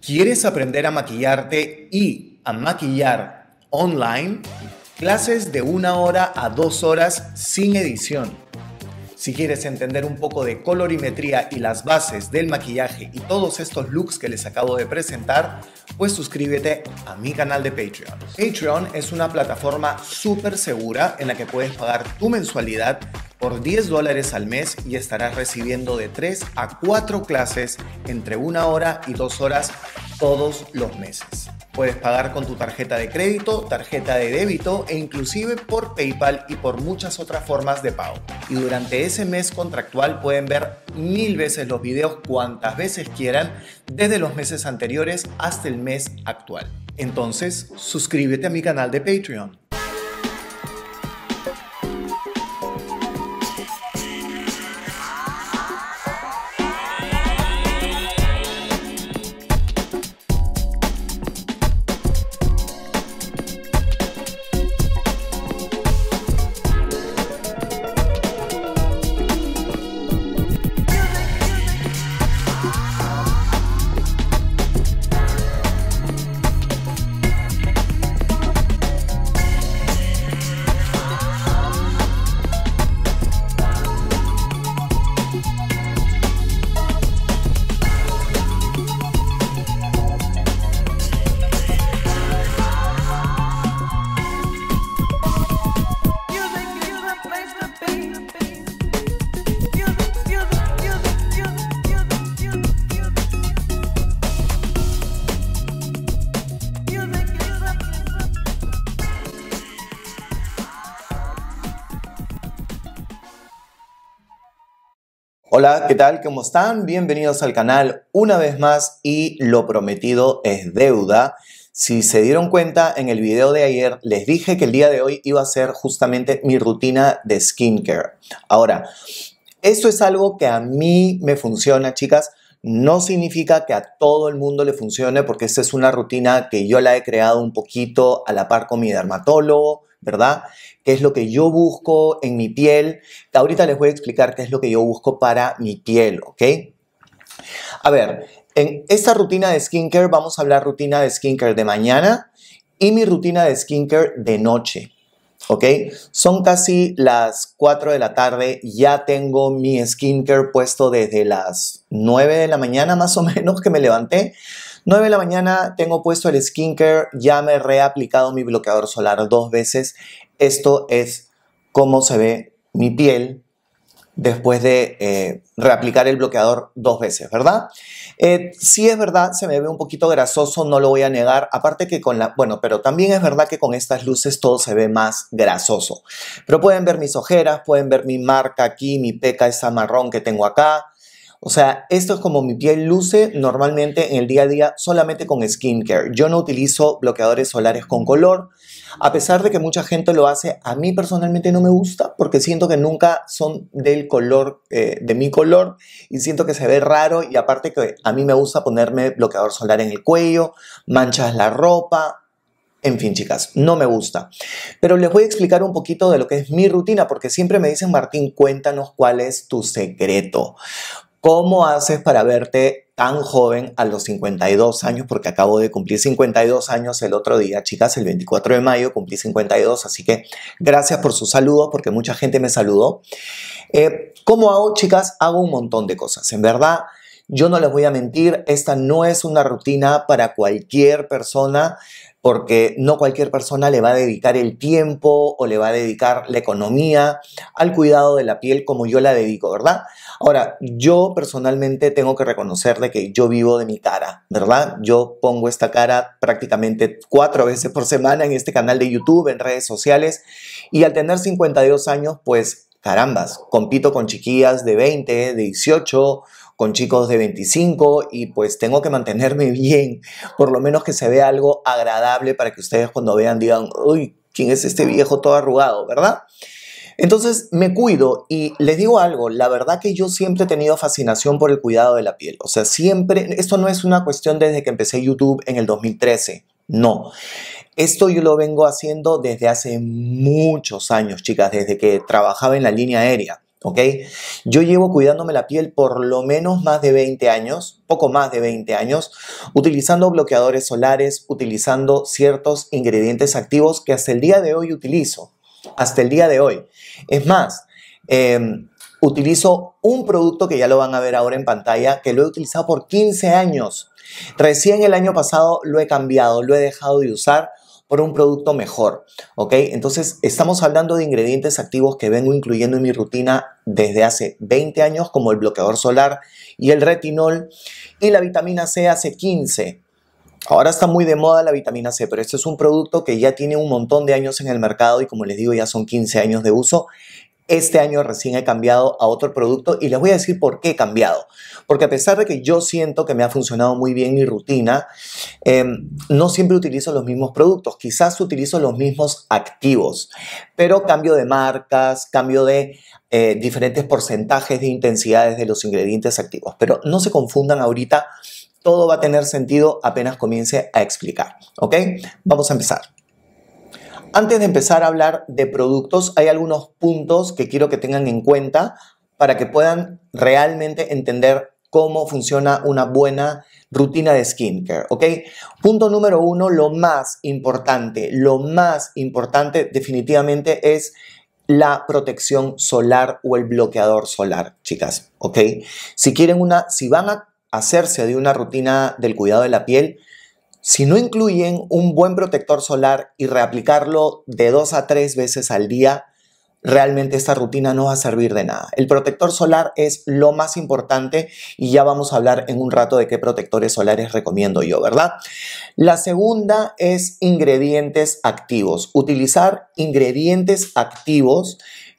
¿Quieres aprender a maquillarte y a maquillar online? Clases de una hora a dos horas sin edición. Si quieres entender un poco de colorimetría y las bases del maquillaje y todos estos looks que les acabo de presentar, pues suscríbete a mi canal de Patreon. Patreon es una plataforma súper segura en la que puedes pagar tu mensualidad por 10 dólares al mes y estarás recibiendo de 3 a 4 clases entre una hora y dos horas todos los meses. Puedes pagar con tu tarjeta de crédito, tarjeta de débito e inclusive por PayPal y por muchas otras formas de pago. Y durante ese mes contractual pueden ver mil veces los videos cuantas veces quieran desde los meses anteriores hasta el mes actual. Entonces, suscríbete a mi canal de Patreon. Hola, ¿qué tal? ¿Cómo están? Bienvenidos al canal una vez más y lo prometido es deuda. Si se dieron cuenta, en el video de ayer les dije que el día de hoy iba a ser justamente mi rutina de skincare. Ahora, esto es algo que a mí me funciona, chicas. No significa que a todo el mundo le funcione porque esta es una rutina que yo la he creado un poquito a la par con mi dermatólogo, ¿verdad? ¿Qué es lo que yo busco en mi piel? Ahorita les voy a explicar qué es lo que yo busco para mi piel, ¿ok? A ver, en esta rutina de skincare vamos a hablar rutina de skincare de mañana y mi rutina de skincare de noche. ¿Ok? Son casi las 4 de la tarde, ya tengo mi skincare puesto desde las 9 de la mañana más o menos que me levanté. 9 de la mañana tengo puesto el skincare, ya me he reaplicado mi bloqueador solar dos veces. Esto es cómo se ve mi piel después de eh, reaplicar el bloqueador dos veces, ¿verdad? Eh, sí es verdad, se me ve un poquito grasoso, no lo voy a negar, aparte que con la, bueno, pero también es verdad que con estas luces todo se ve más grasoso. Pero pueden ver mis ojeras, pueden ver mi marca aquí, mi peca, esa marrón que tengo acá, o sea, esto es como mi piel luce normalmente en el día a día solamente con skincare. Yo no utilizo bloqueadores solares con color. A pesar de que mucha gente lo hace, a mí personalmente no me gusta porque siento que nunca son del color, eh, de mi color y siento que se ve raro y aparte que a mí me gusta ponerme bloqueador solar en el cuello, manchas la ropa, en fin, chicas, no me gusta. Pero les voy a explicar un poquito de lo que es mi rutina, porque siempre me dicen, Martín, cuéntanos cuál es tu secreto. ¿Cómo haces para verte tan joven a los 52 años? Porque acabo de cumplir 52 años el otro día, chicas, el 24 de mayo cumplí 52, así que gracias por sus saludos, porque mucha gente me saludó. Eh, ¿Cómo hago, chicas? Hago un montón de cosas. En verdad, yo no les voy a mentir, esta no es una rutina para cualquier persona porque no cualquier persona le va a dedicar el tiempo o le va a dedicar la economía al cuidado de la piel como yo la dedico, ¿verdad? Ahora, yo personalmente tengo que reconocer de que yo vivo de mi cara, ¿verdad? Yo pongo esta cara prácticamente cuatro veces por semana en este canal de YouTube, en redes sociales, y al tener 52 años, pues carambas, compito con chiquillas de 20, de 18, con chicos de 25 y pues tengo que mantenerme bien, por lo menos que se vea algo agradable para que ustedes cuando vean digan, uy, ¿quién es este viejo todo arrugado, verdad? Entonces me cuido y les digo algo, la verdad que yo siempre he tenido fascinación por el cuidado de la piel, o sea, siempre, esto no es una cuestión desde que empecé YouTube en el 2013, no. Esto yo lo vengo haciendo desde hace muchos años, chicas, desde que trabajaba en la línea aérea. Yo llevo cuidándome la piel por lo menos más de 20 años, poco más de 20 años, utilizando bloqueadores solares, utilizando ciertos ingredientes activos que hasta el día de hoy utilizo, hasta el día de hoy. Es más, em, utilizo un producto que ya lo van a ver ahora en pantalla, que lo he utilizado por 15 años. Recién el año pasado lo he cambiado, lo he dejado de usar por un producto mejor, ¿ok? Entonces, estamos hablando de ingredientes activos que vengo incluyendo en mi rutina desde hace 20 años, como el bloqueador solar y el retinol, y la vitamina C hace 15. Ahora está muy de moda la vitamina C, pero este es un producto que ya tiene un montón de años en el mercado y como les digo, ya son 15 años de uso este año recién he cambiado a otro producto y les voy a decir por qué he cambiado. Porque a pesar de que yo siento que me ha funcionado muy bien mi rutina, em, no siempre utilizo los mismos productos. Quizás utilizo los mismos activos, pero cambio de marcas, cambio de eh, diferentes porcentajes de intensidades de los ingredientes activos. Pero no se confundan ahorita. Todo va a tener sentido apenas comience a explicar. ¿Ok? Vamos a empezar. Antes de empezar a hablar de productos, hay algunos puntos que quiero que tengan en cuenta para que puedan realmente entender cómo funciona una buena rutina de skincare, ¿ok? Punto número uno, lo más importante, lo más importante definitivamente es la protección solar o el bloqueador solar, chicas, ¿ok? Si quieren una, si van a hacerse de una rutina del cuidado de la piel, si no incluyen un buen protector solar y reaplicarlo de dos a tres veces al día, realmente esta rutina no va a servir de nada. El protector solar es lo más importante y ya vamos a hablar en un rato de qué protectores solares recomiendo yo, ¿verdad? La segunda es ingredientes activos. Utilizar ingredientes activos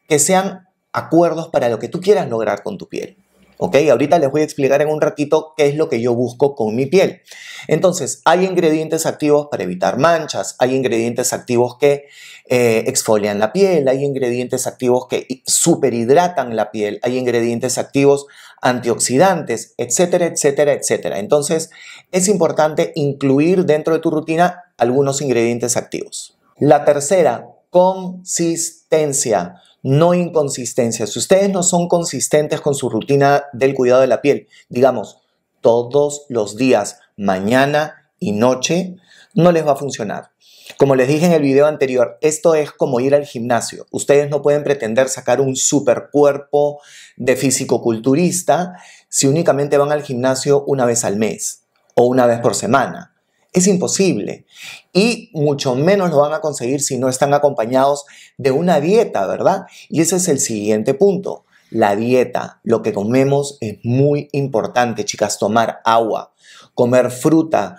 que sean acuerdos para lo que tú quieras lograr con tu piel. ¿ok? Ahorita les voy a explicar en un ratito qué es lo que yo busco con mi piel. Entonces, hay ingredientes activos para evitar manchas, hay ingredientes activos que eh, exfolian la piel, hay ingredientes activos que superhidratan la piel, hay ingredientes activos antioxidantes, etcétera, etcétera, etcétera. Entonces, es importante incluir dentro de tu rutina algunos ingredientes activos. La tercera, consistencia no inconsistencias. Si ustedes no son consistentes con su rutina del cuidado de la piel, digamos, todos los días, mañana y noche, no les va a funcionar. Como les dije en el video anterior, esto es como ir al gimnasio. Ustedes no pueden pretender sacar un super cuerpo de físico-culturista si únicamente van al gimnasio una vez al mes o una vez por semana. Es imposible. Y mucho menos lo van a conseguir si no están acompañados de una dieta, ¿verdad? Y ese es el siguiente punto. La dieta, lo que comemos es muy importante, chicas. Tomar agua, comer fruta,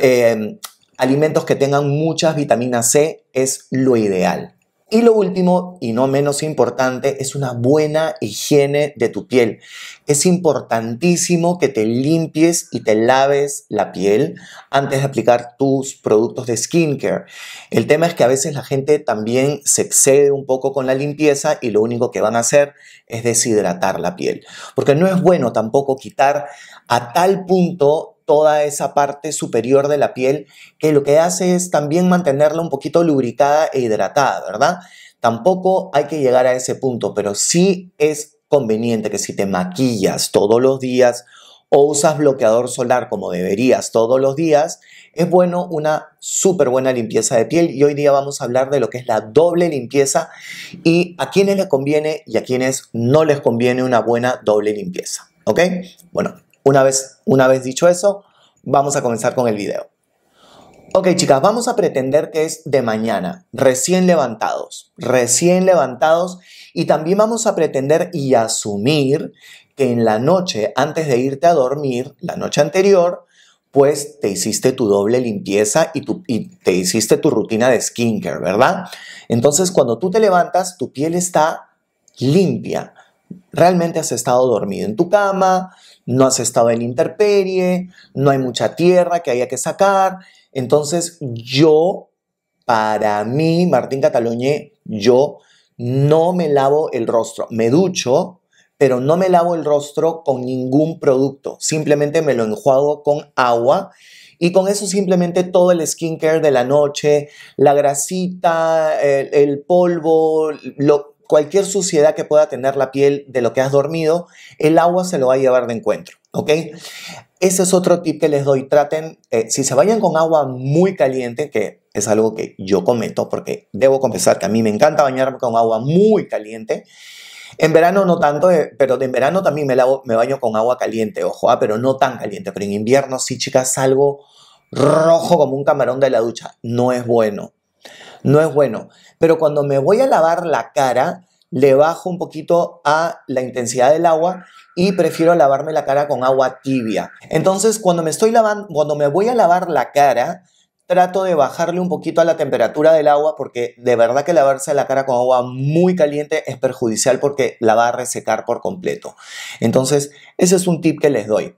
eh, alimentos que tengan muchas vitaminas C es lo ideal. Y lo último, y no menos importante, es una buena higiene de tu piel. Es importantísimo que te limpies y te laves la piel antes de aplicar tus productos de skincare. El tema es que a veces la gente también se excede un poco con la limpieza y lo único que van a hacer es deshidratar la piel. Porque no es bueno tampoco quitar a tal punto toda esa parte superior de la piel, que lo que hace es también mantenerla un poquito lubricada e hidratada, ¿verdad? Tampoco hay que llegar a ese punto, pero sí es conveniente que si te maquillas todos los días o usas bloqueador solar como deberías todos los días, es bueno una súper buena limpieza de piel y hoy día vamos a hablar de lo que es la doble limpieza y a quienes les conviene y a quienes no les conviene una buena doble limpieza. ¿Ok? Bueno, una vez, una vez dicho eso, vamos a comenzar con el video. Ok chicas, vamos a pretender que es de mañana, recién levantados, recién levantados y también vamos a pretender y asumir que en la noche antes de irte a dormir, la noche anterior, pues te hiciste tu doble limpieza y, y te hiciste tu rutina de skincare, ¿verdad? Entonces cuando tú te levantas, tu piel está limpia, realmente has estado dormido en tu cama, no has estado en interperie, no hay mucha tierra que haya que sacar. Entonces yo, para mí, Martín Cataloñé, yo no me lavo el rostro, me ducho, pero no me lavo el rostro con ningún producto, simplemente me lo enjuago con agua y con eso simplemente todo el skincare de la noche, la grasita, el, el polvo, lo, cualquier suciedad que pueda tener la piel de lo que has dormido, el agua se lo va a llevar de encuentro, ¿ok? Ese es otro tip que les doy. Traten, eh, si se bañan con agua muy caliente, que es algo que yo cometo porque debo confesar que a mí me encanta bañarme con agua muy caliente. En verano no tanto, eh, pero en verano también me, baño con agua caliente, ojo, ah, pero no tan caliente. Pero en invierno sí, chicas, algo rojo como un camarón de la ducha. No es bueno. No es bueno pero cuando me voy a lavar la cara, le bajo un poquito a la intensidad del agua y prefiero lavarme la cara con agua tibia. Entonces, cuando me estoy lavando, cuando me voy a lavar la cara, trato de bajarle un poquito a la temperatura del agua porque de verdad que lavarse la cara con agua muy caliente es perjudicial porque la va a resecar por completo. Entonces, ese es un tip que les doy.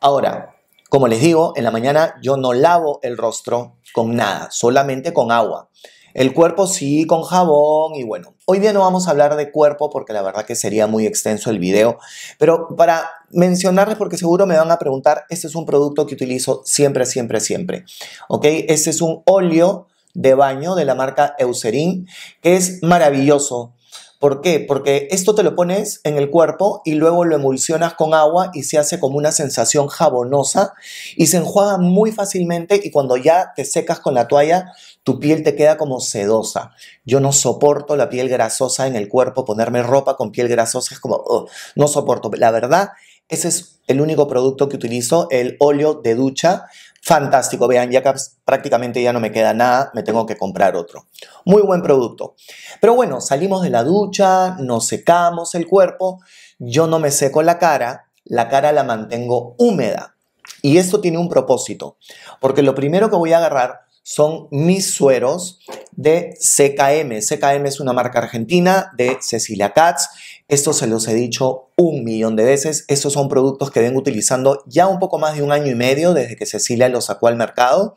Ahora, como les digo, en la mañana yo no lavo el rostro con nada, solamente con agua. El cuerpo sí, con jabón y bueno. Hoy día no vamos a hablar de cuerpo porque la verdad que sería muy extenso el video, pero para mencionarles porque seguro me van a preguntar, este es un producto que utilizo siempre, siempre, siempre. ¿Ok? Este es un óleo de baño de la marca Eucerin que es maravilloso. ¿Por qué? Porque esto te lo pones en el cuerpo y luego lo emulsionas con agua y se hace como una sensación jabonosa y se enjuaga muy fácilmente y cuando ya te secas con la toalla tu piel te queda como sedosa. Yo no soporto la piel grasosa en el cuerpo, ponerme ropa con piel grasosa es como, no soporto. La verdad, ese es el único producto que utilizo, el óleo de ducha. Fantástico, vean, ya prácticamente ya no me queda nada, me tengo que comprar otro. Muy buen producto. Pero bueno, salimos de la ducha, nos secamos el cuerpo, yo no me seco la cara, la cara la mantengo húmeda. Y esto tiene un propósito, porque lo primero que voy a agarrar son mis sueros de CKM. CKM es una marca argentina de Cecilia Katz. Esto se los he dicho un millón de veces. Estos son productos que vengo utilizando ya un poco más de un año y medio desde que Cecilia los sacó al mercado.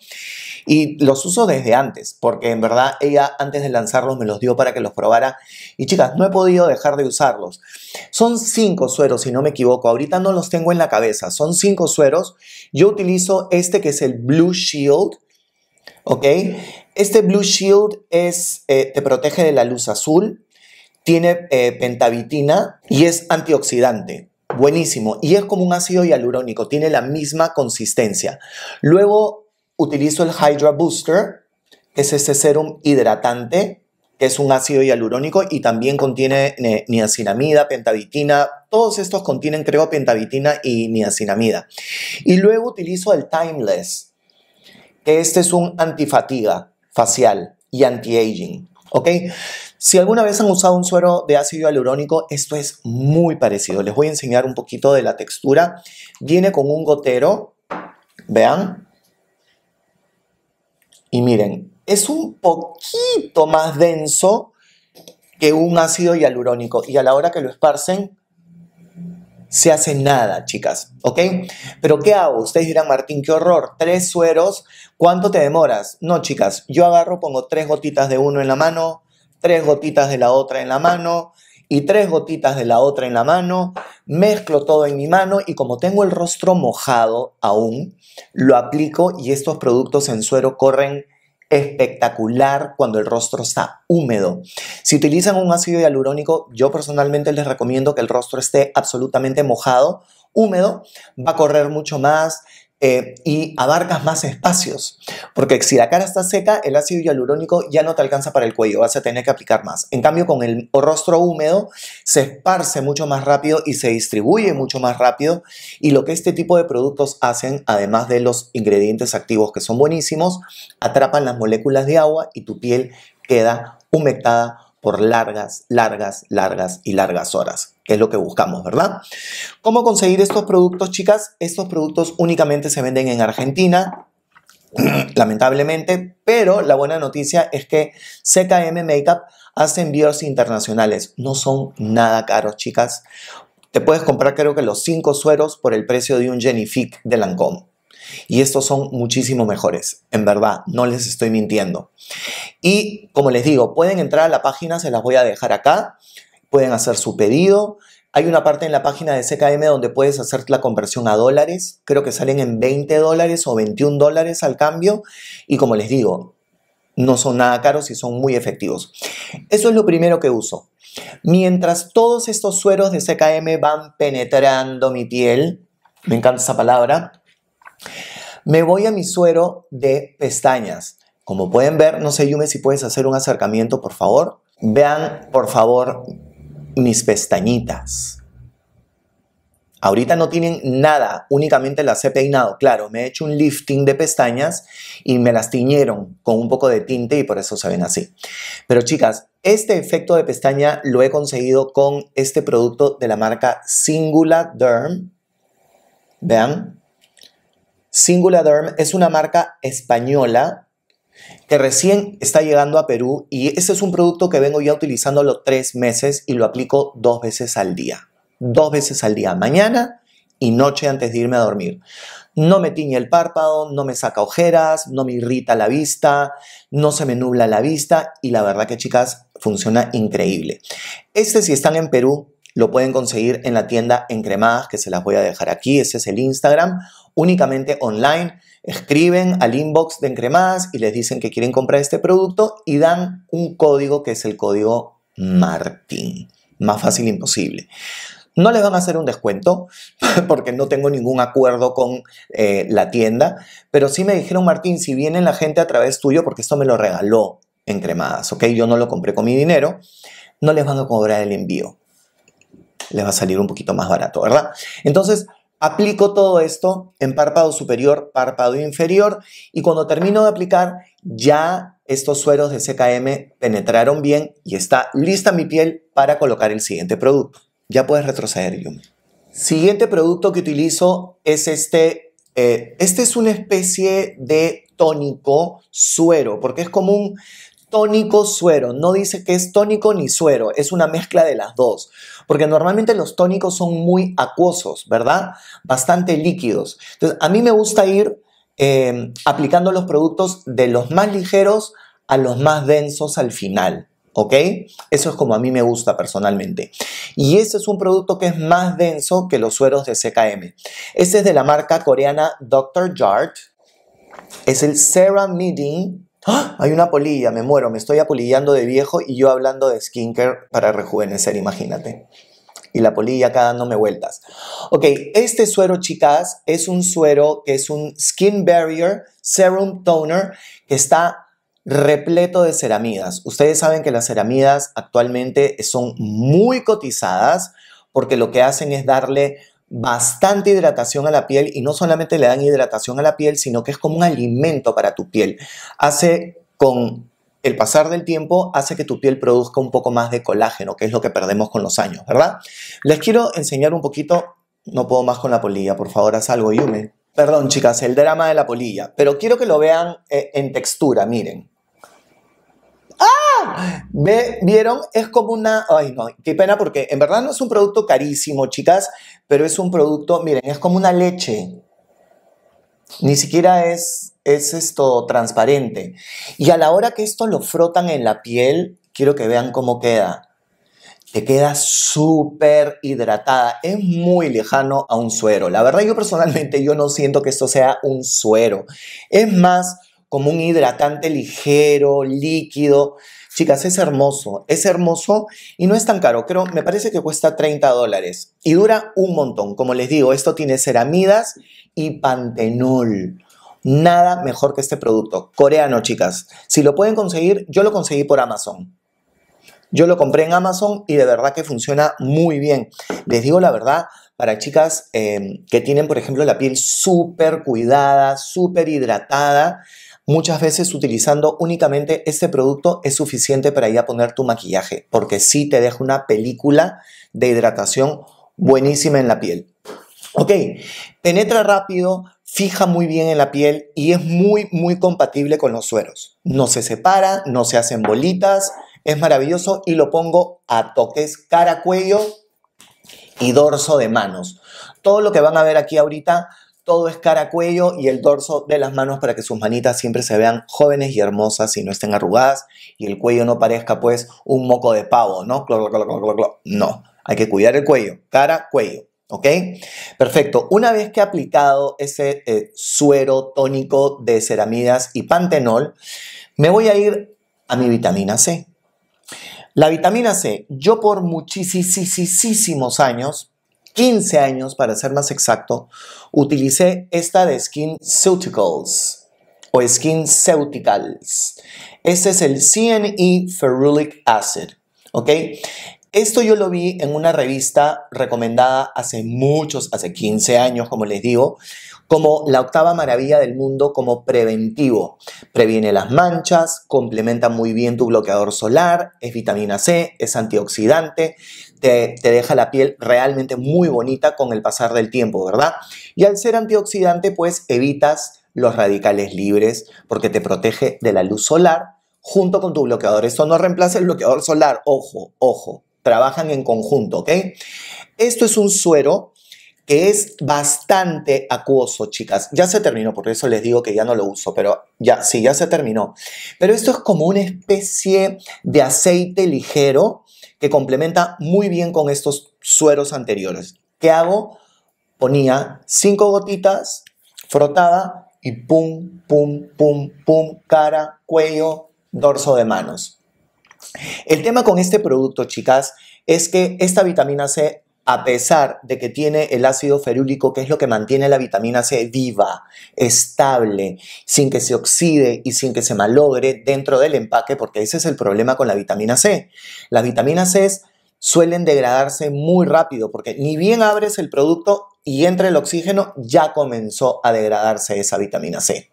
Y los uso desde antes, porque en verdad ella antes de lanzarlos me los dio para que los probara. Y chicas, no he podido dejar de usarlos. Son cinco sueros, si no me equivoco. Ahorita no los tengo en la cabeza. Son cinco sueros. Yo utilizo este que es el Blue Shield ¿ok? Este Blue Shield es, eh, te protege de la luz azul, tiene eh, pentavitina y es antioxidante. Buenísimo. Y es como un ácido hialurónico, tiene la misma consistencia. Luego utilizo el Hydra Booster, que es este serum hidratante, que es un ácido hialurónico y también contiene eh, niacinamida, pentavitina. Todos estos contienen, creo, pentavitina y niacinamida. Y luego utilizo el Timeless, este es un antifatiga facial y anti-aging. ¿Ok? Si alguna vez han usado un suero de ácido hialurónico, esto es muy parecido. Les voy a enseñar un poquito de la textura. Viene con un gotero, vean. Y miren, es un poquito más denso que un ácido hialurónico. Y a la hora que lo esparcen, se hace nada, chicas, ¿ok? Pero ¿qué hago? Ustedes dirán, Martín, qué horror, tres sueros, ¿cuánto te demoras? No, chicas, yo agarro, pongo tres gotitas de uno en la mano, tres gotitas de la otra en la mano y tres gotitas de la otra en la mano, mezclo todo en mi mano y como tengo el rostro mojado aún, lo aplico y estos productos en suero corren espectacular cuando el rostro está húmedo. Si utilizan un ácido hialurónico, yo personalmente les recomiendo que el rostro esté absolutamente mojado, húmedo, va a correr mucho más, eh, y abarcas más espacios. Porque si la cara está seca, el ácido hialurónico ya no te alcanza para el cuello, vas a tener que aplicar más. En cambio, con el rostro húmedo se esparce mucho más rápido y se distribuye mucho más rápido. Y lo que este tipo de productos hacen, además de los ingredientes activos que son buenísimos, atrapan las moléculas de agua y tu piel queda humectada por largas, largas, largas y largas horas, que es lo que buscamos, ¿verdad? ¿Cómo conseguir estos productos, chicas? Estos productos únicamente se venden en Argentina, lamentablemente, pero la buena noticia es que CKM Makeup hace envíos internacionales. No son nada caros, chicas. Te puedes comprar creo que los 5 sueros por el precio de un Genifique de Lancôme. Y estos son muchísimo mejores, en verdad, no les estoy mintiendo. Y como les digo, pueden entrar a la página, se las voy a dejar acá, pueden hacer su pedido. Hay una parte en la página de CKM donde puedes hacer la conversión a dólares. Creo que salen en 20 dólares o 21 dólares al cambio. Y como les digo, no son nada caros y son muy efectivos. Eso es lo primero que uso. Mientras todos estos sueros de CKM van penetrando mi piel, me encanta esa palabra, me voy a mi suero de pestañas. Como pueden ver, no sé, Yume, si puedes hacer un acercamiento, por favor. Vean, por favor, mis pestañitas. Ahorita no tienen nada, únicamente las he peinado. Claro, me he hecho un lifting de pestañas y me las tiñeron con un poco de tinte y por eso se ven así. Pero chicas, este efecto de pestaña lo he conseguido con este producto de la marca Singular Derm. Vean, Singuladerm es una marca española que recién está llegando a Perú y este es un producto que vengo ya utilizando los tres meses y lo aplico dos veces al día. Dos veces al día, mañana y noche antes de irme a dormir. No me tiñe el párpado, no me saca ojeras, no me irrita la vista, no se me nubla la vista y la verdad que chicas funciona increíble. Este si están en Perú lo pueden conseguir en la tienda Encremadas que se las voy a dejar aquí, ese es el Instagram únicamente online, escriben al inbox de encremadas y les dicen que quieren comprar este producto y dan un código que es el código Martín. Más fácil imposible. No les van a hacer un descuento porque no tengo ningún acuerdo con eh, la tienda, pero sí me dijeron, Martín, si viene la gente a través tuyo, porque esto me lo regaló Encremadas, ¿ok? Yo no lo compré con mi dinero, no les van a cobrar el envío les va a salir un poquito más barato, ¿verdad? Entonces, Aplico todo esto en párpado superior, párpado inferior y cuando termino de aplicar ya estos sueros de CKM penetraron bien y está lista mi piel para colocar el siguiente producto. Ya puedes retroceder, Yumi. Siguiente producto que utilizo es este. Eh, este es una especie de tónico suero porque es común tónico suero. No dice que es tónico ni suero, es una mezcla de las dos. Porque normalmente los tónicos son muy acuosos, ¿verdad? Bastante líquidos. Entonces, a mí me gusta ir eh, aplicando los productos de los más ligeros a los más densos al final. ¿Ok? Eso es como a mí me gusta personalmente. Y ese es un producto que es más denso que los sueros de CKM. Ese es de la marca coreana Dr. Jart. Es el Serum Midin. ¡Ah! Hay una polilla, me muero, me estoy apolillando de viejo y yo hablando de skincare para rejuvenecer, imagínate. Y la polilla acá dándome vueltas. Ok, este suero, chicas, es un suero que es un Skin Barrier Serum Toner que está repleto de ceramidas. Ustedes saben que las ceramidas actualmente son muy cotizadas porque lo que hacen es darle bastante hidratación a la piel y no solamente le dan hidratación a la piel, sino que es como un alimento para tu piel. Hace con el pasar del tiempo hace que tu piel produzca un poco más de colágeno, que es lo que perdemos con los años, ¿verdad? Les quiero enseñar un poquito, no puedo más con la polilla, por favor, haz algo, Yume. Perdón, chicas, el drama de la polilla, pero quiero que lo vean eh, en textura, miren. ¡Ah! ¿Vieron? Es como una... Ay, no, qué pena porque en verdad no es un producto carísimo, chicas, pero es un producto, miren, es como una leche. Ni siquiera es, es esto transparente. Y a la hora que esto lo frotan en la piel, quiero que vean cómo queda te queda súper hidratada. Es muy lejano a un suero. La verdad, yo personalmente yo no siento que esto sea un suero. Es más, como un hidratante ligero, líquido. Chicas, es hermoso, es hermoso y no es tan caro. Creo, me parece que cuesta 30 dólares y dura un montón. Como les digo, esto tiene ceramidas y pantenol. Nada mejor que este producto. Coreano, chicas. Si lo pueden conseguir, yo lo conseguí por Amazon. Yo lo compré en Amazon y de verdad que funciona muy bien. Les digo la verdad, para chicas eh, que tienen, por ejemplo, la piel súper cuidada, súper hidratada, Muchas veces utilizando únicamente este producto es suficiente para ir a poner tu maquillaje, porque sí te deja una película de hidratación buenísima en la piel. Ok, penetra rápido, fija muy bien en la piel y es muy, muy compatible con los sueros. No se separa, no se hacen bolitas, es maravilloso y lo pongo a toques cara, cuello y dorso de manos. Todo lo que van a ver aquí ahorita todo es cara, cuello y el dorso de las manos para que sus manitas siempre se vean jóvenes y hermosas y no estén arrugadas y el cuello no parezca pues un moco de pavo, ¿no? No, hay que cuidar el cuello, cara, cuello, ¿ok? Perfecto, una vez que he aplicado ese eh, suero tónico de ceramidas y pantenol, me voy a ir a mi vitamina C. La vitamina C, yo por muchísimos años 15 años, para ser más exacto, utilicé esta de Skin Ceuticals o Skin Ceuticals. Este es el CNE Ferulic Acid, ¿ok? Esto yo lo vi en una revista recomendada hace muchos, hace 15 años, como les digo, como la octava maravilla del mundo como preventivo. Previene las manchas, complementa muy bien tu bloqueador solar, es vitamina C, es antioxidante, te, deja la piel realmente muy bonita con el pasar del tiempo, ¿verdad? Y al ser antioxidante, pues evitas los radicales libres porque te protege de la luz solar junto con tu bloqueador. Esto no reemplaza el bloqueador solar, ojo, ojo, trabajan en conjunto, ¿ok? Esto es un suero que es bastante acuoso, chicas. Ya se terminó, por eso les digo que ya no lo uso, pero ya, sí, ya se terminó. Pero esto es como una especie de aceite ligero que complementa muy bien con estos sueros anteriores. ¿Qué hago? Ponía cinco gotitas, frotada y pum, pum, pum, pum, cara, cuello, dorso de manos. El tema con este producto, chicas, es que esta vitamina C, a pesar de que tiene el ácido ferúlico, que es lo que mantiene la vitamina C viva, estable, sin que se oxide y sin que se malogre dentro del empaque, porque ese es el problema con la vitamina C. Las vitaminas C suelen degradarse muy rápido, porque ni bien abres el producto y entra el oxígeno, ya comenzó a degradarse esa vitamina C.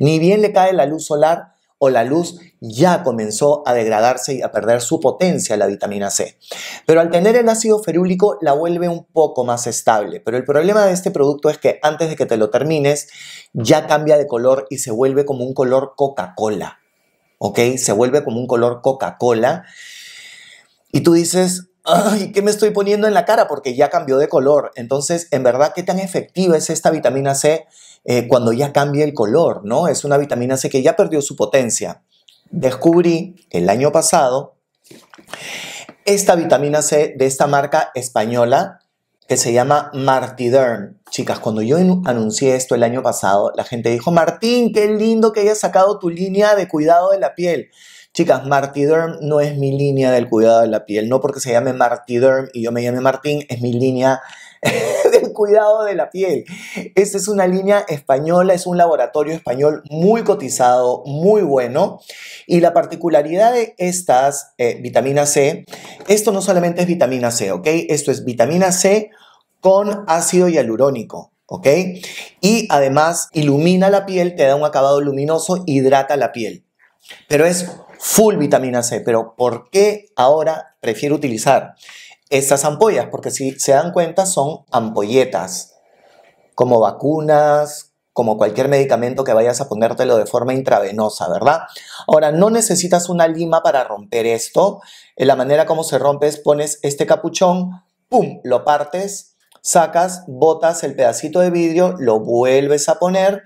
Ni bien le cae la luz solar, o la luz ya comenzó a degradarse y a perder su potencia la vitamina C. Pero al tener el ácido ferúlico la vuelve un poco más estable. Pero el problema de este producto es que antes de que te lo termines ya cambia de color y se vuelve como un color Coca-Cola. ¿Ok? Se vuelve como un color Coca-Cola. Y tú dices, ay, ¿qué me estoy poniendo en la cara? Porque ya cambió de color. Entonces, en verdad, ¿qué tan efectiva es esta vitamina C? Eh, cuando ya cambia el color, ¿no? Es una vitamina C que ya perdió su potencia. Descubrí el año pasado esta vitamina C de esta marca española que se llama Martiderm. Chicas, cuando yo anuncié esto el año pasado, la gente dijo, Martín, qué lindo que hayas sacado tu línea de cuidado de la piel. Chicas, Martiderm no es mi línea del cuidado de la piel, no porque se llame Martiderm y yo me llame Martín, es mi línea del cuidado de la piel. Esta es una línea española, es un laboratorio español muy cotizado, muy bueno. Y la particularidad de estas vitaminas eh, vitamina C, esto no solamente es vitamina C, ¿ok? Esto es vitamina C con ácido hialurónico. ¿Ok? Y además ilumina la piel, te da un acabado luminoso, hidrata la piel. Pero es full vitamina C. Pero ¿por qué ahora prefiero utilizar estas ampollas, porque si se dan cuenta son ampolletas, como vacunas, como cualquier medicamento que vayas a ponértelo de forma intravenosa, ¿verdad? Ahora, no necesitas una lima para romper esto. Eh, la manera como se rompe es pones este capuchón, ¡pum!, lo partes, sacas, botas el pedacito de vidrio, lo vuelves a poner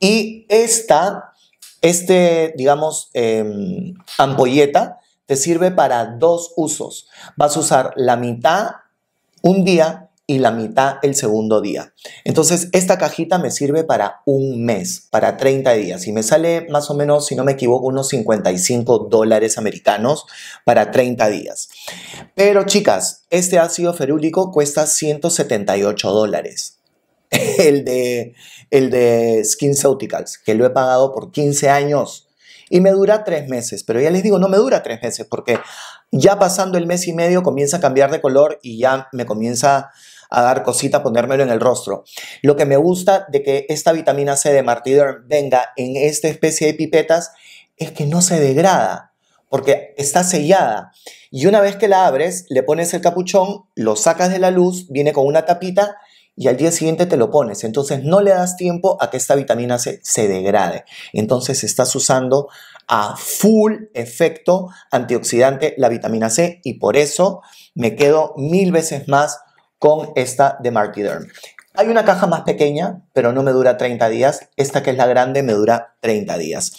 y esta, este, digamos, em, ampolleta, te sirve para dos usos. Vas a usar la mitad un día y la mitad el segundo día. Entonces, esta cajita me sirve para un mes, para 30 días. Y me sale más o menos, si no me equivoco, unos 55 dólares americanos para 30 días. Pero chicas, este ácido ferúlico cuesta 178 dólares. El de, el de SkinCeuticals, que lo he pagado por 15 años y me dura tres meses, pero ya les digo, no me dura tres meses porque ya pasando el mes y medio comienza a cambiar de color y ya me comienza a dar cosita, ponérmelo en el rostro. Lo que me gusta de que esta vitamina C de Martíder venga en esta especie de pipetas es que no se degrada porque está sellada. Y una vez que la abres, le pones el capuchón, lo sacas de la luz, viene con una tapita y al día siguiente te lo pones. Entonces no le das tiempo a que esta vitamina C se degrade. Entonces estás usando a full efecto antioxidante la vitamina C y por eso me quedo mil veces más con esta de Martiderm. Hay una caja más pequeña, pero no me dura 30 días. Esta que es la grande me dura 30 días.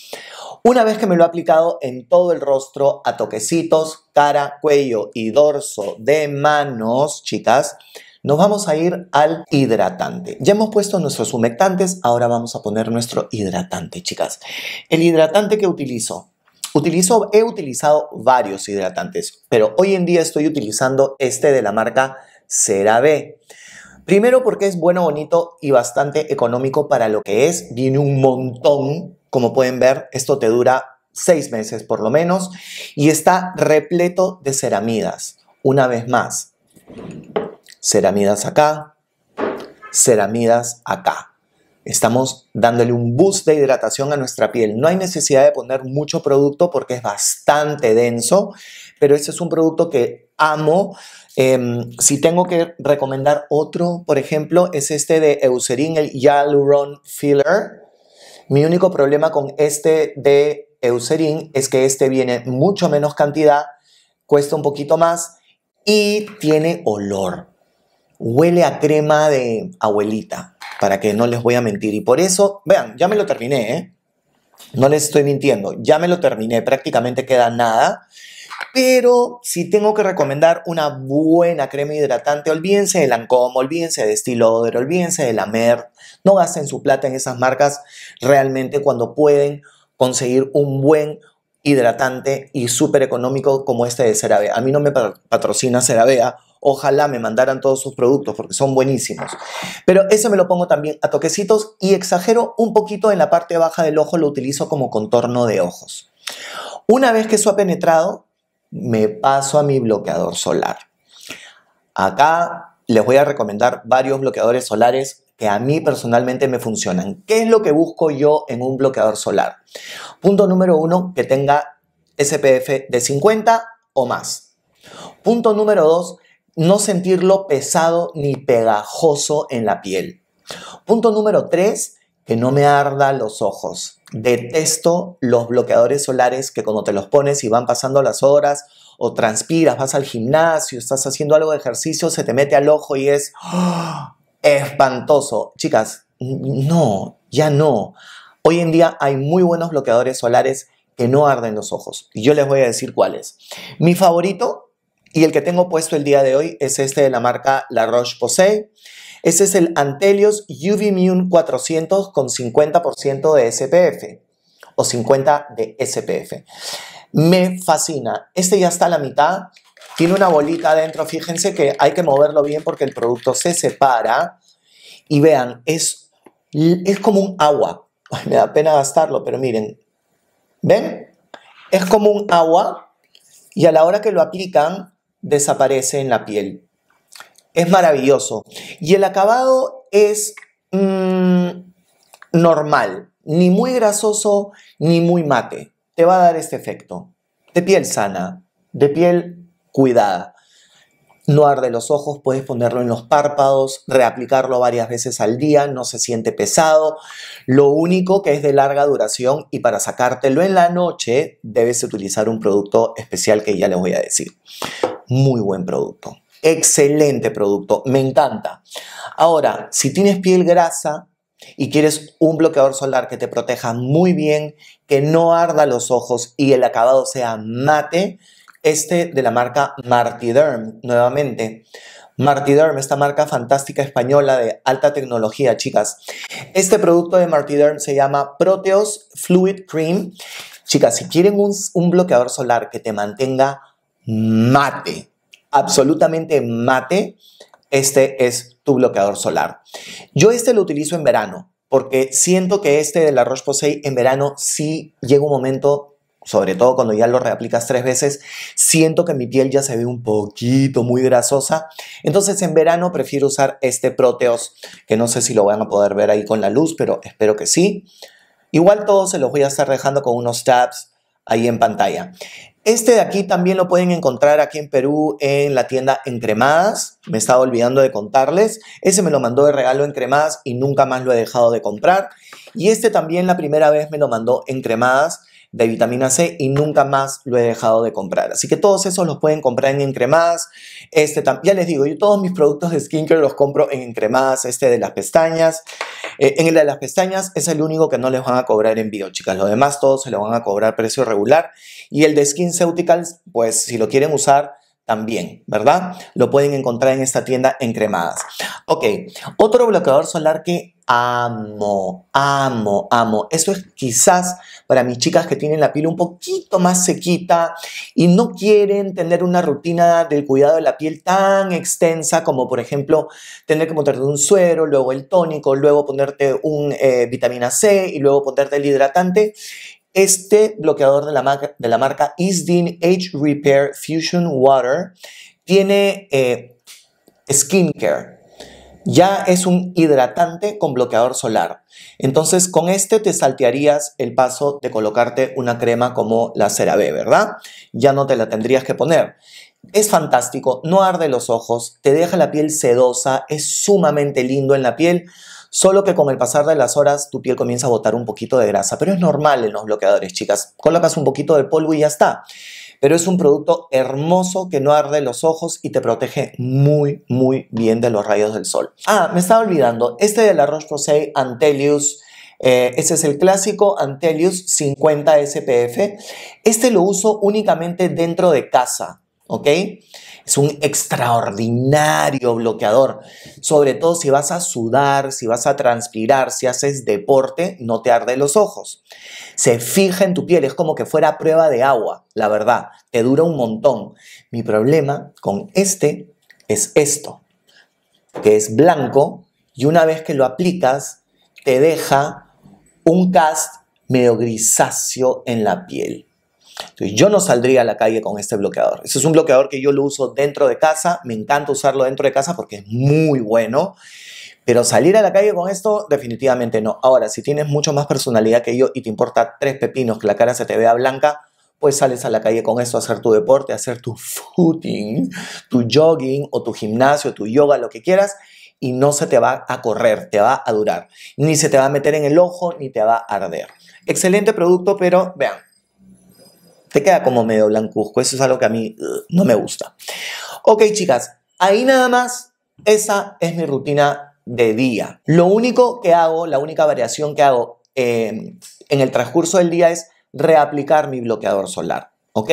Una vez que me lo he aplicado en todo el rostro, a toquecitos, cara, cuello y dorso de manos, chicas, nos vamos a ir al hidratante. Ya hemos puesto nuestros humectantes, ahora vamos a poner nuestro hidratante, chicas. El hidratante que utilizo, utilizo he utilizado varios hidratantes, pero hoy en día estoy utilizando este de la marca CeraVe. Primero porque es bueno, bonito y bastante económico para lo que es. Viene un montón, como pueden ver, esto te dura seis meses por lo menos y está repleto de ceramidas. Una vez más, ceramidas acá, ceramidas acá. Estamos dándole un boost de hidratación a nuestra piel. No hay necesidad de poner mucho producto porque es bastante denso, pero este es un producto que amo. Em, si tengo que recomendar otro, por ejemplo, es este de Eucerin, el Yaluron Filler. Mi único problema con este de Eucerin es que este viene mucho menos cantidad, cuesta un poquito más y tiene olor huele a crema de abuelita, para que no les voy a mentir. Y por eso, vean, ya me lo terminé, ¿eh? No les estoy mintiendo, ya me lo terminé, prácticamente queda nada. Pero si tengo que recomendar una buena crema hidratante, olvídense de Lancome, olvídense de Estilodero, olvídense de la Mer. No gasten su plata en esas marcas realmente cuando pueden conseguir un buen hidratante y súper económico como este de CeraVe. A mí no me patrocina CeraVea, Ojalá me mandaran todos sus productos porque son buenísimos. Pero ese me lo pongo también a toquecitos y exagero un poquito en la parte baja del ojo, lo utilizo como contorno de ojos. Una vez que eso ha penetrado, me paso a mi bloqueador solar. Acá les voy a recomendar varios bloqueadores solares que a mí personalmente me funcionan. ¿Qué es lo que busco yo en un bloqueador solar? Punto número uno, que tenga SPF de 50 o más. Punto número dos, no sentirlo pesado ni pegajoso en la piel. Punto número 3, que no me arda los ojos. Detesto los bloqueadores solares que cuando te los pones y van pasando las horas o transpiras, vas al gimnasio, estás haciendo algo de ejercicio, se te mete al ojo y es ¡ah! espantoso. Chicas, no, ya no. Hoy en día hay muy buenos bloqueadores solares que no arden los ojos. Y yo les voy a decir cuáles. Mi favorito y el que tengo puesto el día de hoy es este de la marca La Roche-Posay. Ese es el Antelios UV 400 con 50% de SPF o 50 de SPF. Me fascina. Este ya está a la mitad. Tiene una bolita adentro. Fíjense que hay que moverlo bien porque el producto se separa. Y vean, es, es como un agua. me da pena gastarlo, pero miren. ¿Ven? Es como un agua. Y a la hora que lo aplican, desaparece en la piel. Es maravilloso. Y el acabado es mm, normal, ni muy grasoso ni muy mate. Te va a dar este efecto. De piel sana, de piel cuidada. No arde los ojos, puedes ponerlo en los párpados, reaplicarlo varias veces al día, no se siente pesado. Lo único que es de larga duración y para sacártelo en la noche debes utilizar un producto especial que ya les voy a decir muy buen producto. Excelente producto, me encanta. Ahora, si tienes piel grasa y quieres un bloqueador solar que te proteja muy bien, que no arda los ojos y el acabado sea mate, este de la marca Martiderm, nuevamente. Martiderm, esta marca fantástica española de alta tecnología, chicas. Este producto de Martiderm se llama Proteos Fluid Cream. Chicas, si quieren un, un bloqueador solar que te mantenga mate, absolutamente mate, este es tu bloqueador solar. Yo este lo utilizo en verano porque siento que este de la roche en verano si llega un momento sobre todo cuando ya lo reaplicas tres veces, siento que mi piel ya se ve un poquito muy grasosa. Entonces en verano prefiero usar este Proteos, que no sé si lo van a poder ver ahí con la luz, pero espero que sí. Igual todos se los voy a estar dejando con unos tabs ahí en pantalla. Este de aquí también lo pueden encontrar aquí en Perú en la tienda Entremadas. Me estaba olvidando de contarles. Ese me lo mandó de regalo más y nunca más lo he dejado de comprar. Y este también la primera vez me lo mandó Encremadas de vitamina C y nunca más lo he dejado de comprar. Así que todos esos los pueden comprar en encremadas. Este, ya les digo, yo todos mis productos de skincare los compro en encremadas, este de las pestañas. Eh, en el de las pestañas es el único que no les van a cobrar envío, chicas. Lo demás todos se lo van a cobrar precio regular. Y el de SkinCeuticals, pues si lo quieren usar, también, ¿verdad? Lo pueden encontrar en esta tienda en cremadas. Ok, otro bloqueador solar que amo, amo, amo. Eso es quizás para mis chicas que tienen la piel un poquito más sequita y no quieren tener una rutina del cuidado de la piel tan extensa como, por ejemplo, tener que ponerte un suero, luego el tónico, luego ponerte un eh, vitamina C y luego ponerte el hidratante. Este bloqueador de la, marca, de la Isdin Age Repair Fusion Water tiene eh, skincare. Ya es un hidratante con bloqueador solar. Entonces, con este te saltearías el paso de colocarte una crema como la CeraVe, ¿verdad? Ya no te la tendrías que poner. Es fantástico, no arde los ojos, te deja la piel sedosa, es sumamente lindo en la piel solo que con el pasar de las horas tu piel comienza a botar un poquito de grasa, pero es normal en los bloqueadores, chicas. Colocas un poquito de polvo y ya está. Pero es un producto hermoso que no arde los ojos y te protege muy, muy bien de los rayos del sol. Ah, me estaba olvidando, este de la Roche-Posay Antelius eh, ese es el clásico Antelius 50 SPF. Este lo uso únicamente dentro de casa, ¿ok? Es un extraordinario bloqueador. Sobre todo si vas a sudar, si vas a transpirar, si haces deporte, no te arde los ojos. Se fija en tu piel, es como que fuera prueba de agua, la verdad. Te dura un montón. Mi problema con este es esto, que es blanco y una vez que lo aplicas, te deja un cast medio grisáceo en la piel yo no saldría a la calle con este bloqueador. Ese es un bloqueador que yo lo uso dentro de casa. Me encanta usarlo dentro de casa porque es muy bueno. Pero salir a la calle con esto, definitivamente no. Ahora, si tienes mucho más personalidad que yo y te importa tres pepinos que la cara se te vea blanca, pues sales a la calle con esto a hacer tu deporte, a hacer tu footing, tu jogging o tu gimnasio, tu yoga, lo que quieras, y no se te va a correr, te va a durar. Ni se te va a meter en el ojo, ni te va a arder. Excelente producto, pero vean, te queda como medio blancuzco. Eso es algo que a mí uh, no me gusta. Ok, chicas, ahí nada más. Esa es mi rutina de día. Lo único que hago, la única variación que hago em, en el transcurso del día es reaplicar mi bloqueador solar. ¿Ok?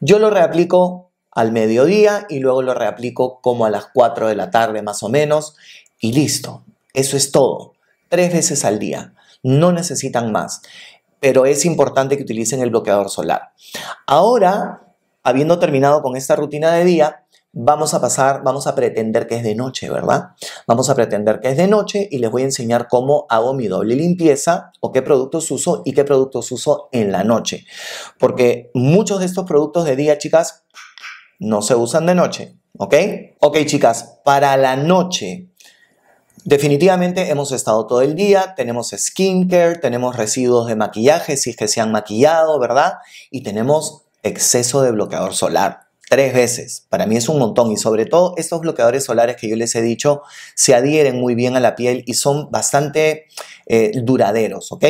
Yo lo reaplico al mediodía y luego lo reaplico como a las 4 de la tarde más o menos y listo. Eso es todo. Tres veces al día. No necesitan más pero es importante que utilicen el bloqueador solar. Ahora, habiendo terminado con esta rutina de día, vamos a pasar, vamos a pretender que es de noche, ¿verdad? Vamos a pretender que es de noche y les voy a enseñar cómo hago mi doble limpieza o qué productos uso y qué productos uso en la noche. Porque muchos de estos productos de día, chicas, no se usan de noche, ¿ok? Ok, chicas, para la noche, Definitivamente hemos estado todo el día, tenemos skincare, tenemos residuos de maquillaje si es que se han maquillado, ¿verdad? Y tenemos exceso de bloqueador solar tres veces. Para mí es un montón y sobre todo estos bloqueadores solares que yo les he dicho se adhieren muy bien a la piel y son bastante eh, duraderos, ¿ok?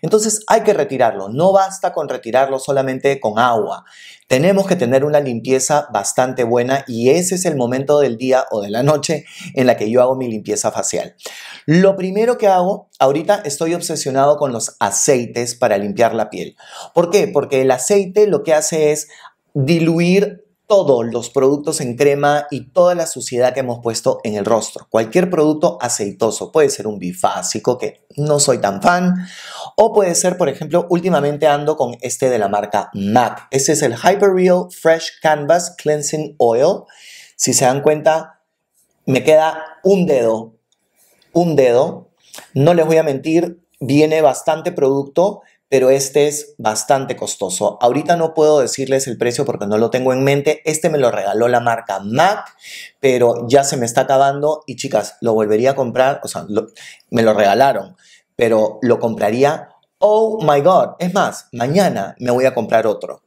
Entonces hay que retirarlo, no basta con retirarlo solamente con agua. Tenemos que tener una limpieza bastante buena y ese es el momento del día o de la noche en la que yo hago mi limpieza facial. Lo primero que hago, ahorita estoy obsesionado con los aceites para limpiar la piel. ¿Por qué? Porque el aceite lo que hace es diluir todos los productos en crema y toda la suciedad que hemos puesto en el rostro. Cualquier producto aceitoso, puede ser un bifásico, que no soy tan fan, o puede ser, por ejemplo, últimamente ando con este de la marca MAC. Este es el Real Fresh Canvas Cleansing Oil. Si se dan cuenta, me queda un dedo, un dedo. No les voy a mentir, viene bastante producto pero este es bastante costoso. Ahorita no puedo decirles el precio porque no lo tengo en mente. Este me lo regaló la marca MAC, pero ya se me está acabando y chicas, lo volvería a comprar, o sea, me lo regalaron, pero lo compraría. Oh my god, es más, mañana me voy a comprar otro.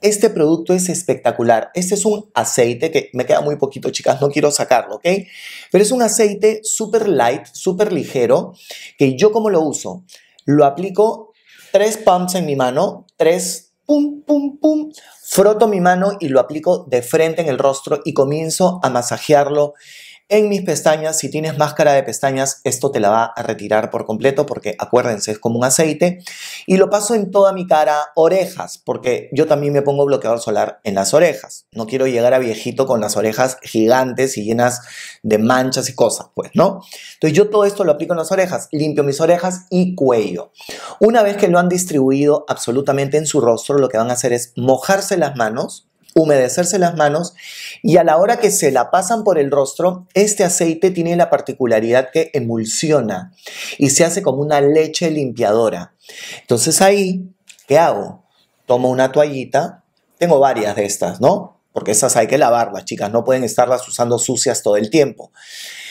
Este producto es espectacular. Este es un aceite que me queda muy poquito, chicas, no quiero sacarlo, ¿ok? Pero es un aceite súper light, súper ligero, que yo como lo uso, lo aplico tres pumps en mi mano, tres pum, pum, pum, froto mi mano y lo aplico de frente en el rostro y comienzo a masajearlo en mis pestañas. Si tienes máscara de pestañas, esto te la va a retirar por completo porque acuérdense, es como un aceite. Y lo paso en toda mi cara, orejas, porque yo también me pongo bloqueador solar en las orejas. No quiero llegar a viejito con las orejas gigantes y llenas de manchas y cosas, pues, ¿no? Entonces yo todo esto lo aplico en las orejas, limpio mis orejas y cuello. Una vez que lo han distribuido absolutamente en su rostro, lo que van a hacer es mojarse las manos humedecerse las manos y a la hora que se la pasan por el rostro, este aceite tiene la particularidad que emulsiona y se hace como una leche limpiadora. Entonces ahí, ¿qué hago? Tomo una toallita, tengo varias de estas, ¿no? Porque esas hay que lavarlas, chicas, no pueden estarlas usando sucias todo el tiempo.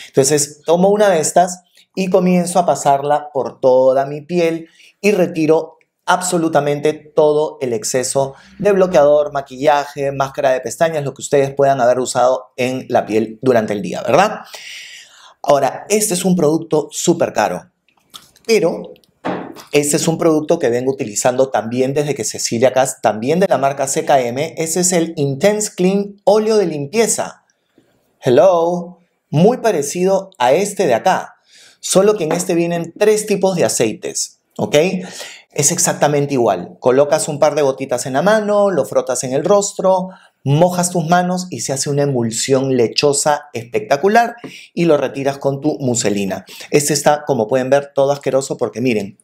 Entonces tomo una de estas y comienzo a pasarla por toda mi piel y retiro absolutamente todo el exceso de bloqueador, maquillaje, máscara de pestañas, lo que ustedes puedan haber usado en la piel durante el día, ¿verdad? Ahora, este es un producto súper caro, pero este es un producto que vengo utilizando también desde que Cecilia acá también de la marca CKM. Ese es el Intense Clean óleo de limpieza. Hello, muy parecido a este de acá, solo que en este vienen tres tipos de aceites, ¿ok? es exactamente igual. Colocas un par de gotitas en la mano, lo frotas en el rostro, mojas tus manos y se hace una emulsión lechosa espectacular y lo retiras con tu muselina. Este está, como pueden ver, todo asqueroso porque miren,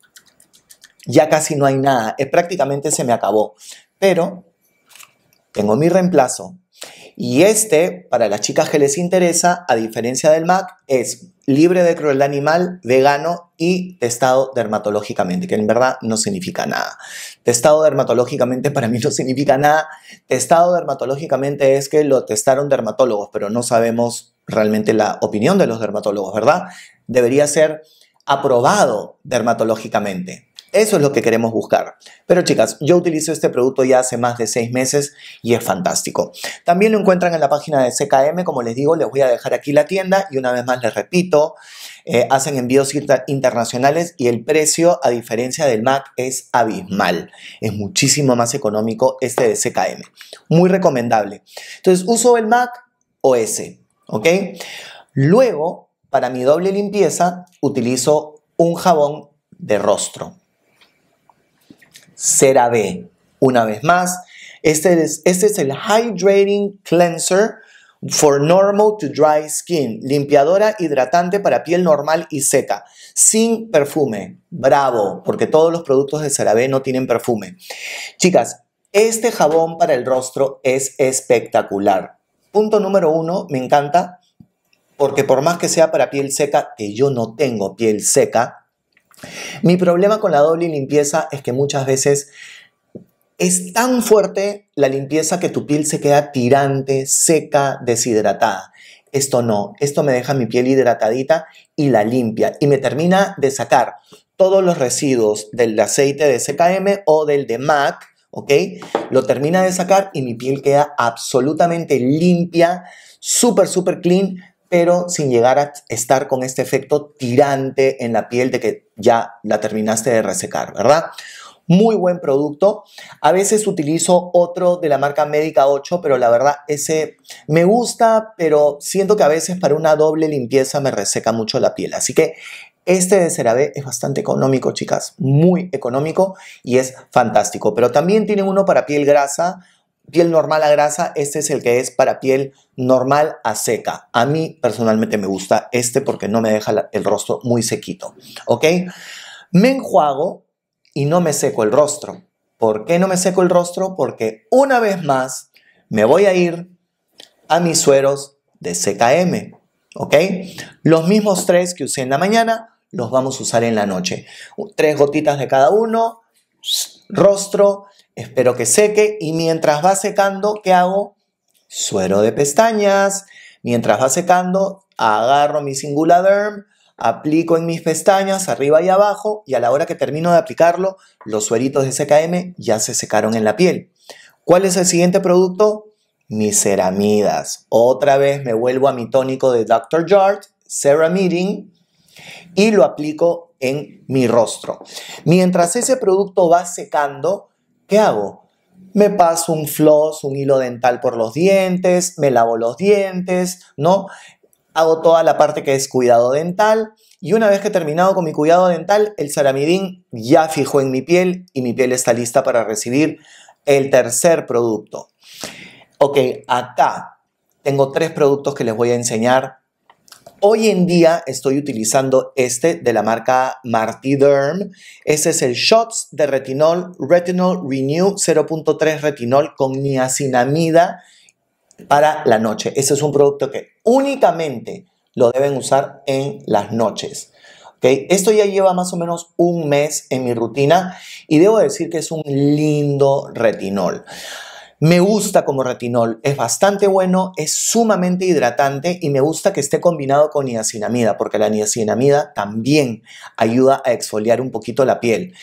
ya casi no hay nada, prácticamente se me acabó. Pero tengo mi reemplazo, y este, para las chicas que les interesa, a diferencia del MAC, es libre de crueldad animal, vegano y testado dermatológicamente, que en verdad no significa nada. Testado dermatológicamente para mí no significa nada. Testado dermatológicamente es que lo testaron dermatólogos, pero no sabemos realmente la opinión de los dermatólogos, ¿verdad? Debería ser aprobado dermatológicamente. Eso es lo que queremos buscar. Pero chicas, yo utilizo este producto ya hace más de seis meses y es fantástico. También lo encuentran en la página de CKM, como les digo, les voy a dejar aquí la tienda y una vez más les repito, eh, hacen envíos internacionales y el precio, a diferencia del Mac, es abismal. Es muchísimo más económico este de CKM. Muy recomendable. Entonces, uso el Mac OS. Luego, para mi doble limpieza, utilizo un jabón de rostro. Cera B. Una vez más, este es, este es el Hydrating Cleanser for Normal to Dry Skin, limpiadora hidratante para piel normal y seca, sin perfume. Bravo, porque todos los productos de CeraVe no tienen perfume. Chicas, este jabón para el rostro es espectacular. Punto número uno, me encanta, porque por más que sea para piel seca, que yo no tengo piel seca, mi problema con la doble limpieza es que muchas veces es tan fuerte la limpieza que tu piel se queda tirante, seca, deshidratada. Esto no, esto me deja mi piel hidratadita y la limpia y me termina de sacar todos los residuos del aceite de CKM o del de MAC, ¿ok? Lo termina de sacar y mi piel queda absolutamente limpia, súper, súper clean, pero sin llegar a estar con este efecto tirante en la piel de que ya la terminaste de resecar, ¿verdad? Muy buen producto. A veces utilizo otro de la marca Médica 8, pero la verdad ese me gusta, pero siento que a veces para una doble limpieza me reseca mucho la piel. Así que este de CeraVe es bastante económico, chicas, muy económico y es fantástico. Pero también tiene uno para piel grasa, piel normal a grasa, este es el que es para piel normal a seca. A mí personalmente me gusta este porque no me deja el rostro muy sequito, ¿ok? Me enjuago y no me seco el rostro. ¿Por qué no me seco el rostro? Porque una vez más me voy a ir a mis sueros de CKM, ¿ok? Los mismos tres que usé en la mañana los vamos a usar en la noche. Tres gotitas de cada uno, rostro, espero que seque y mientras va secando, ¿qué hago? Suero de pestañas. Mientras va secando, agarro mi derm aplico en mis pestañas arriba y abajo y a la hora que termino de aplicarlo, los sueritos de CKM ya se secaron en la piel. ¿Cuál es el siguiente producto? Mis ceramidas. Otra vez me vuelvo a mi tónico de Dr. Jart, Ceramidin, y lo aplico en mi rostro. Mientras ese producto va secando, ¿Qué hago? Me paso un floss, un hilo dental por los dientes, me lavo los dientes, ¿no? Hago toda la parte que es cuidado dental y una vez que he terminado con mi cuidado dental, el saramidín ya fijó en mi piel y mi piel está lista para recibir el tercer producto. Ok, acá tengo tres productos que les voy a enseñar Hoy en día estoy utilizando este de la marca Martiderm. Este es el Shots de Retinol Retinol Renew 0.3 Retinol con niacinamida para la noche. Este es un producto que únicamente lo deben usar en las noches. Esto ya lleva más o menos un mes en mi rutina y debo decir que es un lindo retinol. Me gusta como retinol, es bastante bueno, es sumamente hidratante y me gusta que esté combinado con niacinamida, porque la niacinamida también ayuda a exfoliar un poquito la piel.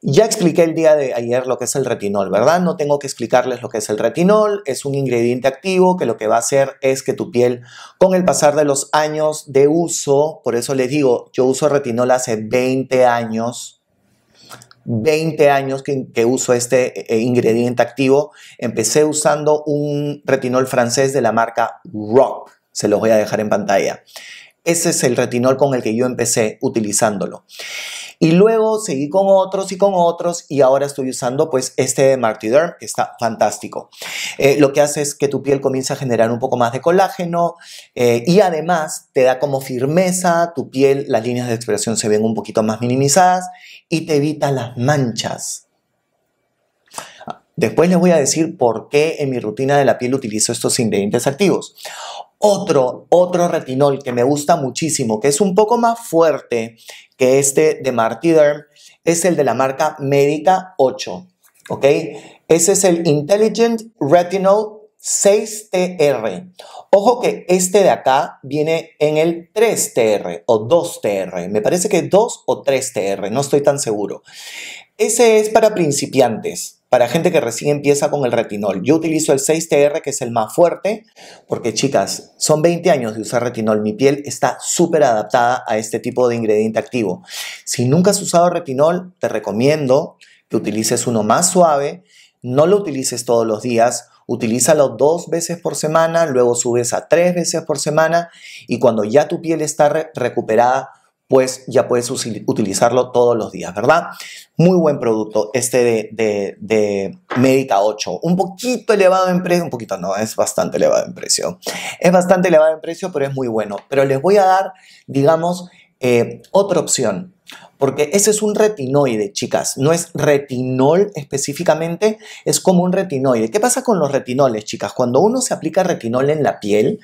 Ya expliqué el día de ayer lo que es el retinol, ¿verdad? No tengo que explicarles lo que es el retinol, es un ingrediente activo que lo que va a hacer es que tu piel con el pasar de los años de uso, por eso les digo, yo uso retinol hace 20 años, 20 años que, uso este eh, ingrediente activo. Empecé usando un retinol francés de la marca Rock. Se los voy a dejar en pantalla. Ese es el retinol con el que yo empecé utilizándolo. Y luego seguí con otros y con otros y ahora estoy usando pues este de Martiderm que está fantástico. Eh, lo que hace es que tu piel comienza a generar un poco más de colágeno eh, y además te da como firmeza, tu piel, las líneas de expresión se ven un poquito más minimizadas y te evita las manchas. Después les voy a decir por qué en mi rutina de la piel utilizo estos ingredientes activos. Otro, otro retinol que me gusta muchísimo, que es un poco más fuerte que este de Martiderm, es el de la marca Medica 8. ¿Ok? Ese es el Intelligent Retinol 6TR. Ojo que este de acá viene en el 3TR o 2TR. Me parece que 2 o 3TR, no estoy tan seguro. Ese es para principiantes, para gente que recién empieza con el retinol. Yo utilizo el 6TR, que es el más fuerte, porque chicas, son 20 años de usar retinol. Mi piel está súper adaptada a este tipo de ingrediente activo. Si nunca has usado retinol, te recomiendo que utilices uno más suave, no lo utilices todos los días utilízalo dos veces por semana, luego subes a tres veces por semana y cuando ya tu piel está recuperada, pues ya puedes utilizarlo todos los días, ¿verdad? Muy buen producto este de, de, Medita 8. Un poquito elevado en precio, un poquito no, es bastante elevado en precio. Es bastante elevado en precio, pero es muy bueno. Pero les voy a dar, digamos, eh, otra opción porque ese es un retinoide, chicas. No es retinol específicamente, es como un retinoide. ¿Qué pasa con los retinoles, chicas? Cuando uno se aplica retinol en la piel,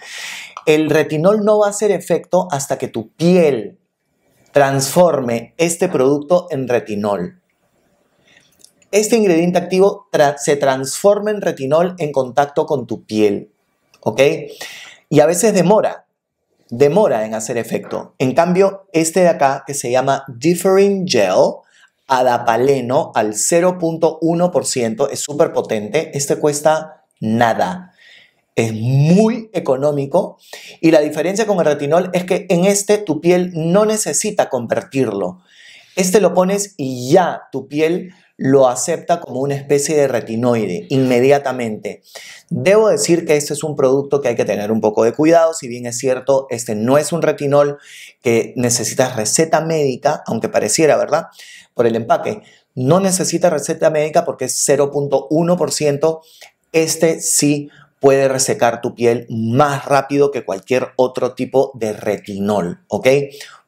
el retinol no va a hacer efecto hasta que tu piel transforme este producto en retinol. Este ingrediente activo se transforma en retinol en contacto con tu piel. ¿Ok? Y a veces demora demora en hacer efecto. En cambio, este de acá, que se llama Differing Gel, adapaleno al 0.1%, es súper potente. Este cuesta nada. Es muy económico y la diferencia con el retinol es que en este tu piel no necesita convertirlo. Este lo pones y ya tu piel lo acepta como una especie de retinoide inmediatamente. Debo decir que este es un producto que hay que tener un poco de cuidado, si bien es cierto, este no es un retinol que necesita receta médica, aunque pareciera, ¿verdad? Por el empaque. No necesita receta médica porque es 0.1%. Este sí puede resecar tu piel más rápido que cualquier otro tipo de retinol, ¿ok?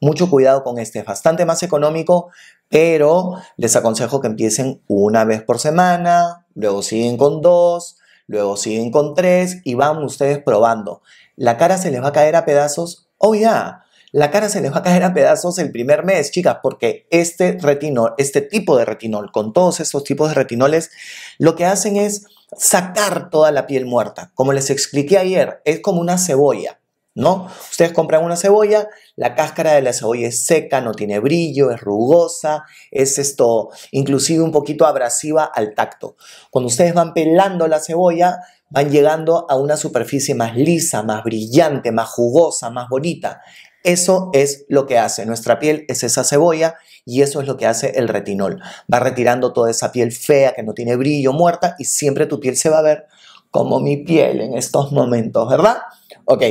Mucho cuidado con este, es bastante más económico, pero les aconsejo que empiecen una vez por semana, luego siguen con dos, luego siguen con tres y van ustedes probando. La cara se les va a caer a pedazos, oh ya, la cara se les va a caer a pedazos el primer mes, chicas, porque este retinol, este tipo de retinol, con todos estos tipos de retinoles, lo que hacen es sacar toda la piel muerta. Como les expliqué ayer, es como una cebolla, ¿no? Ustedes compran una cebolla, la cáscara de la cebolla es seca, no tiene brillo, es rugosa, es esto, inclusive un poquito abrasiva al tacto. Cuando ustedes van pelando la cebolla, van llegando a una superficie más lisa, más brillante, más jugosa, más bonita. Eso es lo que hace nuestra piel, es esa cebolla y eso es lo que hace el retinol. Va retirando toda esa piel fea que no tiene brillo, muerta y siempre tu piel se va a ver como mi piel en estos momentos, ¿verdad? Ok,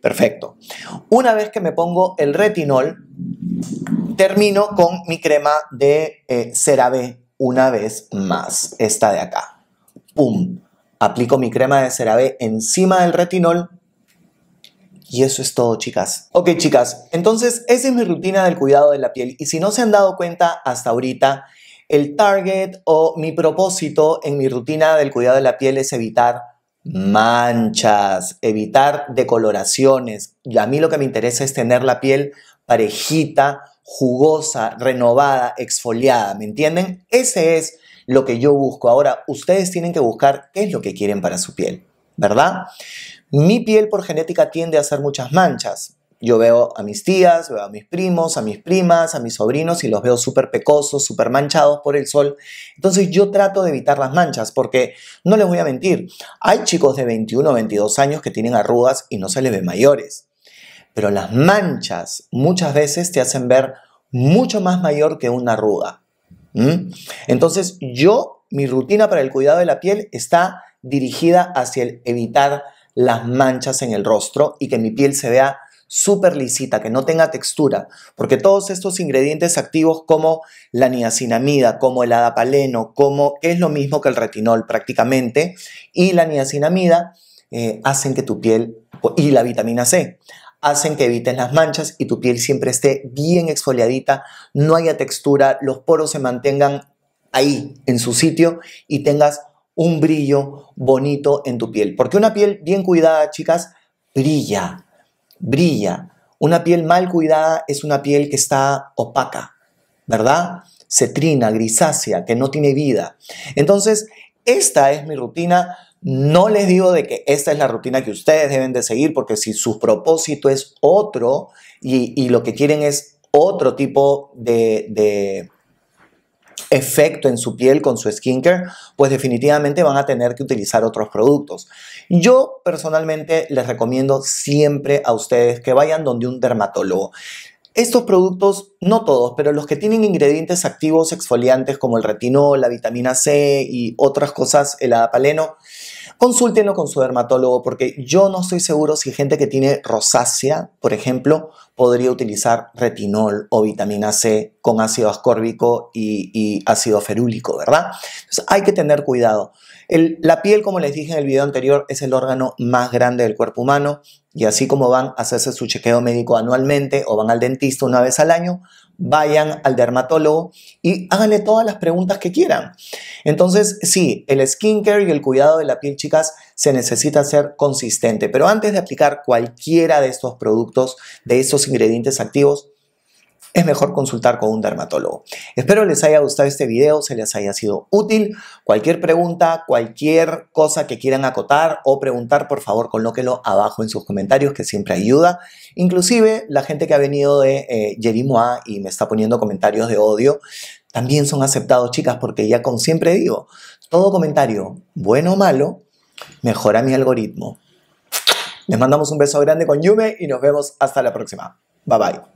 perfecto. Una vez que me pongo el retinol, termino con mi crema de eh, CeraVe una vez más, esta de acá. ¡Pum! Aplico mi crema de CeraVe encima del retinol y eso es todo, chicas. Ok, chicas, entonces esa es mi rutina del cuidado de la piel. Y si no se han dado cuenta hasta ahorita, el target o mi propósito en mi rutina del cuidado de la piel es evitar manchas, evitar decoloraciones. Y a mí lo que me interesa es tener la piel parejita, jugosa, renovada, exfoliada, ¿me entienden? Ese es lo que yo busco. Ahora, ustedes tienen que buscar qué es lo que quieren para su piel, ¿verdad? Mi piel por genética tiende a hacer muchas manchas. Yo veo a mis tías, veo a mis primos, a mis primas, a mis sobrinos y los veo súper pecosos, súper manchados por el sol. Entonces yo trato de evitar las manchas porque no les voy a mentir. Hay chicos de 21 o 22 años que tienen arrugas y no se les ve mayores. Pero las manchas muchas veces te hacen ver mucho más mayor que una arruga. Entonces yo, mi rutina para el cuidado de la piel está dirigida hacia el evitar las manchas en el rostro y que mi piel se vea súper lisita, que no tenga textura, porque todos estos ingredientes activos como la niacinamida, como el adapaleno, como que es lo mismo que el retinol prácticamente, y la niacinamida eh, hacen que tu piel y la vitamina C hacen que eviten las manchas y tu piel siempre esté bien exfoliadita, no haya textura, los poros se mantengan ahí en su sitio y tengas un brillo bonito en tu piel. Porque una piel bien cuidada, chicas, brilla, brilla. Una piel mal cuidada es una piel que está opaca, ¿verdad? Cetrina, grisácea, que no tiene vida. Entonces, esta es mi rutina. No les digo de que esta es la rutina que ustedes deben de seguir, porque si su propósito es otro y, lo que quieren es otro tipo de, efecto en su piel con su skincare, pues definitivamente van a tener que utilizar otros productos. Yo personalmente les recomiendo siempre a ustedes que vayan donde un dermatólogo. Estos productos, no todos, pero los que tienen ingredientes activos exfoliantes como el retinol, la vitamina C y otras cosas, el adapaleno, consúltenlo con su dermatólogo porque yo no estoy seguro si gente que tiene rosácea, por ejemplo, podría utilizar retinol o vitamina C con ácido ascórbico y, ácido ferúlico, ¿verdad? Entonces hay que tener cuidado. la piel, como les dije en el video anterior, es el órgano más grande del cuerpo humano y así como van a hacerse su chequeo médico anualmente o van al dentista una vez al año, vayan al dermatólogo y háganle todas las preguntas que quieran. Entonces, sí, el skincare y el cuidado de la piel, chicas, se necesita ser consistente, pero antes de aplicar cualquiera de estos productos, de estos ingredientes activos, es mejor consultar con un dermatólogo. Espero les haya gustado este video, se les haya sido útil. Cualquier pregunta, cualquier cosa que quieran acotar o preguntar, por favor, colóquelo abajo en sus comentarios, que siempre ayuda. Inclusive la gente que ha venido de eh, y me está poniendo comentarios de odio, también son aceptados, chicas, porque ya con siempre digo, todo comentario, bueno o malo, mejora mi algoritmo. Les mandamos un beso grande con Yume y nos vemos hasta la próxima. Bye bye.